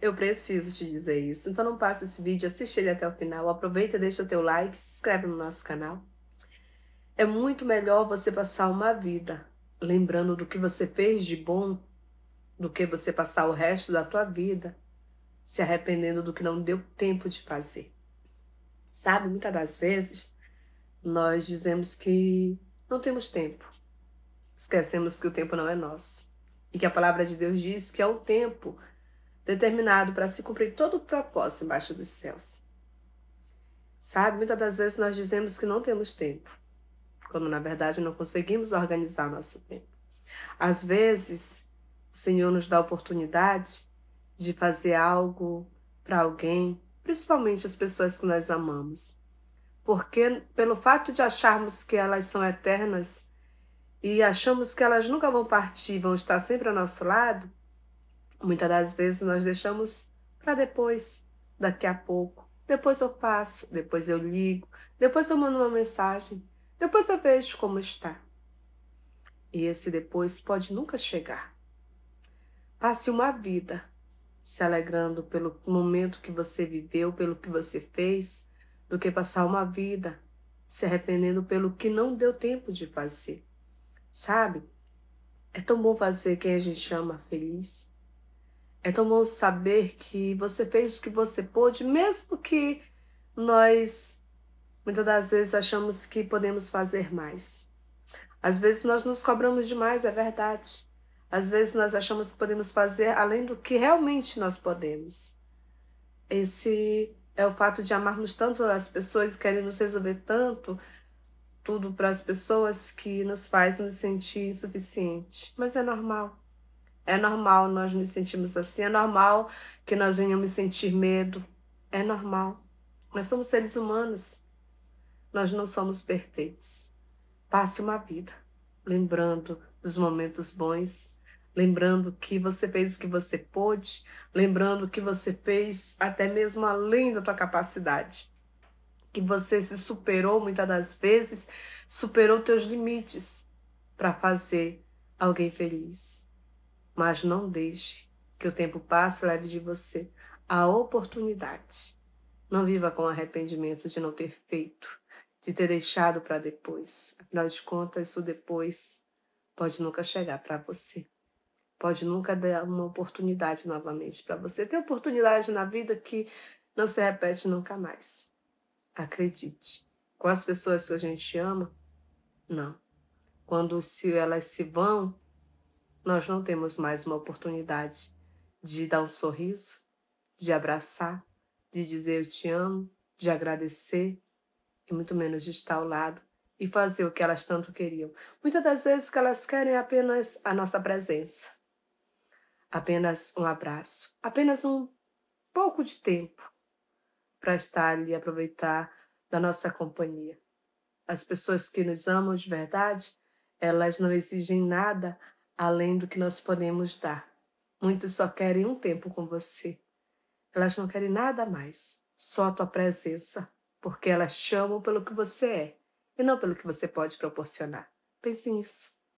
Eu preciso te dizer isso. Então não passa esse vídeo, assiste ele até o final. Aproveita, deixa o teu like, se inscreve no nosso canal. É muito melhor você passar uma vida lembrando do que você fez de bom do que você passar o resto da tua vida se arrependendo do que não deu tempo de fazer. Sabe, muitas das vezes nós dizemos que não temos tempo. Esquecemos que o tempo não é nosso. E que a palavra de Deus diz que é o tempo determinado para se cumprir todo o propósito embaixo dos céus. Sabe, muitas das vezes nós dizemos que não temos tempo, quando na verdade não conseguimos organizar nosso tempo. Às vezes, o Senhor nos dá a oportunidade de fazer algo para alguém, principalmente as pessoas que nós amamos. Porque pelo fato de acharmos que elas são eternas e achamos que elas nunca vão partir, vão estar sempre ao nosso lado, Muitas das vezes nós deixamos para depois, daqui a pouco. Depois eu faço, depois eu ligo, depois eu mando uma mensagem, depois eu vejo como está. E esse depois pode nunca chegar. Passe uma vida se alegrando pelo momento que você viveu, pelo que você fez, do que passar uma vida se arrependendo pelo que não deu tempo de fazer. Sabe? É tão bom fazer quem a gente ama feliz. É tão bom saber que você fez o que você pôde, mesmo que nós muitas das vezes achamos que podemos fazer mais. Às vezes nós nos cobramos demais, é verdade. Às vezes nós achamos que podemos fazer além do que realmente nós podemos. Esse é o fato de amarmos tanto as pessoas e queremos resolver tanto tudo para as pessoas que nos faz nos sentir insuficiente. Mas é normal. É normal nós nos sentirmos assim, é normal que nós venhamos sentir medo, é normal. Nós somos seres humanos, nós não somos perfeitos. Passe uma vida lembrando dos momentos bons, lembrando que você fez o que você pôde, lembrando que você fez até mesmo além da tua capacidade, que você se superou muitas das vezes, superou teus limites para fazer alguém feliz mas não deixe que o tempo passe leve de você a oportunidade. Não viva com arrependimento de não ter feito, de ter deixado para depois. Afinal de contas, o depois pode nunca chegar para você. Pode nunca dar uma oportunidade novamente para você. Tem oportunidade na vida que não se repete nunca mais. Acredite. Com as pessoas que a gente ama, não. Quando se elas se vão, nós não temos mais uma oportunidade de dar um sorriso, de abraçar, de dizer eu te amo, de agradecer e muito menos de estar ao lado e fazer o que elas tanto queriam. Muitas das vezes que elas querem é apenas a nossa presença, apenas um abraço, apenas um pouco de tempo para estar ali e aproveitar da nossa companhia. As pessoas que nos amam de verdade, elas não exigem nada além do que nós podemos dar. Muitos só querem um tempo com você. Elas não querem nada mais, só a tua presença, porque elas chamam pelo que você é e não pelo que você pode proporcionar. Pense nisso.